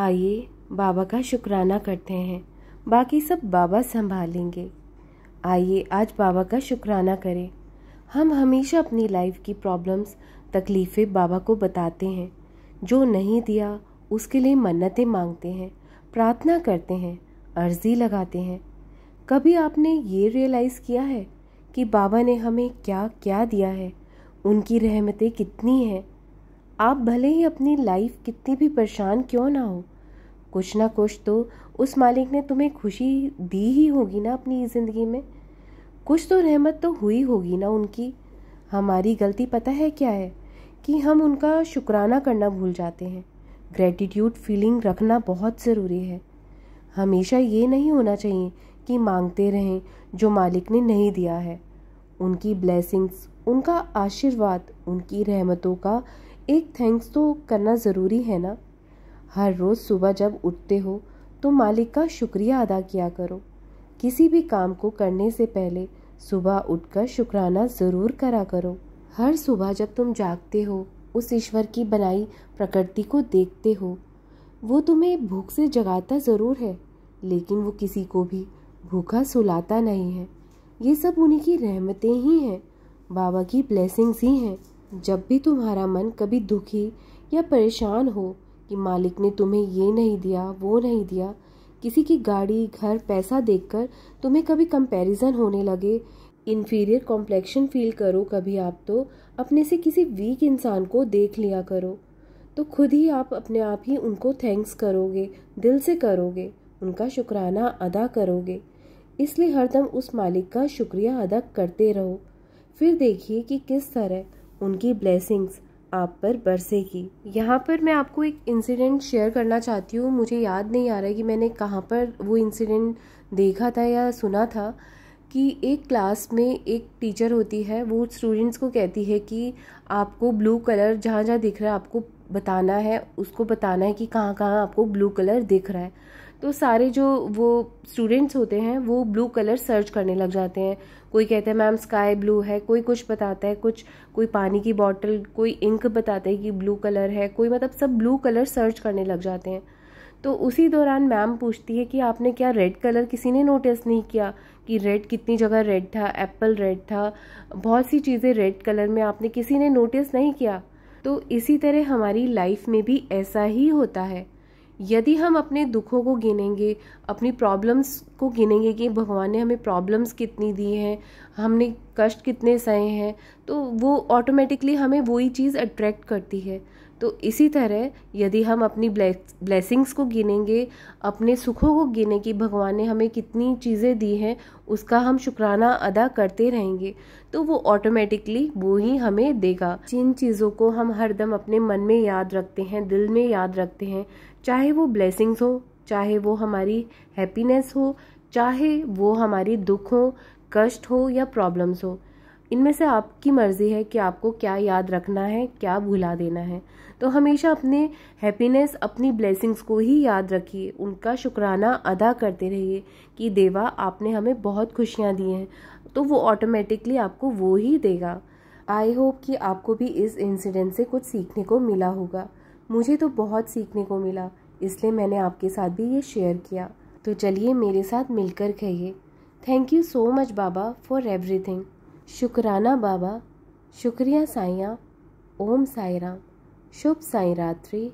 आइए बाबा का शुक्राना करते हैं बाकी सब बाबा संभालेंगे आइए आज बाबा का शुक्राना करें हम हमेशा अपनी लाइफ की प्रॉब्लम्स तकलीफ़ें बाबा को बताते हैं जो नहीं दिया उसके लिए मन्नतें मांगते हैं प्रार्थना करते हैं अर्जी लगाते हैं कभी आपने ये रियलाइज़ किया है कि बाबा ने हमें क्या क्या दिया है उनकी रहमतें कितनी हैं आप भले ही अपनी लाइफ कितनी भी परेशान क्यों ना हो कुछ ना कुछ तो उस मालिक ने तुम्हें खुशी दी ही होगी ना अपनी ज़िंदगी में कुछ तो रहमत तो हुई होगी ना उनकी हमारी गलती पता है क्या है कि हम उनका शुक्राना करना भूल जाते हैं ग्रेटिट्यूड फीलिंग रखना बहुत ज़रूरी है हमेशा ये नहीं होना चाहिए कि मांगते रहें जो मालिक ने नहीं दिया है उनकी ब्लेसिंग्स उनका आशीर्वाद उनकी रहमतों का एक थैंक्स तो करना ज़रूरी है ना हर रोज़ सुबह जब उठते हो तो मालिक का शुक्रिया अदा किया करो किसी भी काम को करने से पहले सुबह उठकर शुक्राना ज़रूर करा करो हर सुबह जब तुम जागते हो उस ईश्वर की बनाई प्रकृति को देखते हो वो तुम्हें भूख से जगाता ज़रूर है लेकिन वो किसी को भी भूखा सुलाता नहीं है ये सब उन्हीं की रहमतें ही हैं बाबा की ब्लेसिंग्स ही हैं जब भी तुम्हारा मन कभी दुखी या परेशान हो कि मालिक ने तुम्हें ये नहीं दिया वो नहीं दिया किसी की गाड़ी घर पैसा देखकर तुम्हें कभी कंपैरिजन होने लगे इन्फीरियर कॉम्प्लेक्शन फील करो कभी आप तो अपने से किसी वीक इंसान को देख लिया करो तो खुद ही आप अपने आप ही उनको थैंक्स करोगे दिल से करोगे उनका शुक्राना अदा करोगे इसलिए हरदम उस मालिक का शुक्रिया अदा करते रहो फिर देखिए कि किस तरह उनकी ब्लेसिंग्स आप पर बरसेगी यहाँ पर मैं आपको एक इंसिडेंट शेयर करना चाहती हूँ मुझे याद नहीं आ रहा कि मैंने कहाँ पर वो इंसिडेंट देखा था या सुना था कि एक क्लास में एक टीचर होती है वो स्टूडेंट्स को कहती है कि आपको ब्लू कलर जहाँ जहाँ दिख रहा है आपको बताना है उसको बताना है कि कहाँ कहाँ आपको ब्लू कलर दिख रहा है तो सारे जो वो स्टूडेंट्स होते हैं वो ब्लू कलर सर्च करने लग जाते हैं कोई कहता है मैम स्काई ब्लू है कोई कुछ बताता है कुछ कोई पानी की बॉटल कोई इंक बताता है कि ब्लू कलर है कोई मतलब सब ब्लू कलर सर्च करने लग जाते हैं तो उसी दौरान मैम पूछती है कि आपने क्या रेड कलर किसी ने नोटिस नहीं किया कि रेड कितनी जगह रेड था एप्पल रेड था बहुत सी चीज़ें रेड कलर में आपने किसी ने नोटिस नहीं किया तो इसी तरह हमारी लाइफ में भी ऐसा ही होता है यदि हम अपने दुखों को गिनेंगे अपनी प्रॉब्लम्स को गिनेंगे कि भगवान ने हमें प्रॉब्लम्स कितनी दी हैं हमने कष्ट कितने सहे हैं तो वो ऑटोमेटिकली हमें वही चीज़ अट्रैक्ट करती है तो इसी तरह यदि हम अपनी ब्लेसिंग्स को गिनेंगे अपने सुखों को गिने कि भगवान ने हमें कितनी चीज़ें दी हैं उसका हम शुक्राना अदा करते रहेंगे तो वो ऑटोमेटिकली वो ही हमें देगा जिन चीज़ों को हम हरदम अपने मन में याद रखते हैं दिल में याद रखते हैं चाहे वो ब्लेसिंग्स हो चाहे वो हमारी हैप्पीनेस हो चाहे वो हमारी दुख हो कष्ट हो या प्रॉब्लम्स हो इनमें से आपकी मर्ज़ी है कि आपको क्या याद रखना है क्या भुला देना है तो हमेशा अपने हैप्पीनेस अपनी ब्लेसिंग्स को ही याद रखिए उनका शुक्राना अदा करते रहिए कि देवा आपने हमें बहुत खुशियाँ दी हैं तो वो ऑटोमेटिकली आपको वो ही देगा आई होप कि आपको भी इस इंसिडेंट से कुछ सीखने को मिला होगा मुझे तो बहुत सीखने को मिला इसलिए मैंने आपके साथ भी ये शेयर किया तो चलिए मेरे साथ मिलकर कहिए थैंक यू सो मच बाबा फॉर एवरीथिंग शुकराना बाबा शुक्रिया साइया ओम साई राम शुभ साई रात्रि